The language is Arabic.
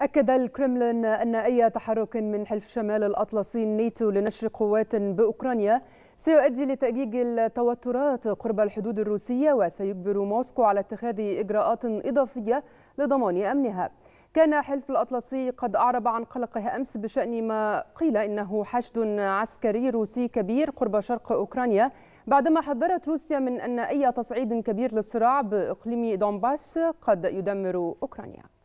أكد الكرملين أن أي تحرك من حلف شمال الأطلسي نيتو لنشر قوات بأوكرانيا سيؤدي لتأجيج التوترات قرب الحدود الروسية وسيجبر موسكو على اتخاذ إجراءات إضافية لضمان أمنها كان حلف الأطلسي قد أعرب عن قلقه أمس بشأن ما قيل إنه حشد عسكري روسي كبير قرب شرق أوكرانيا بعدما حذرت روسيا من أن أي تصعيد كبير للصراع بإقليم دونباس قد يدمر أوكرانيا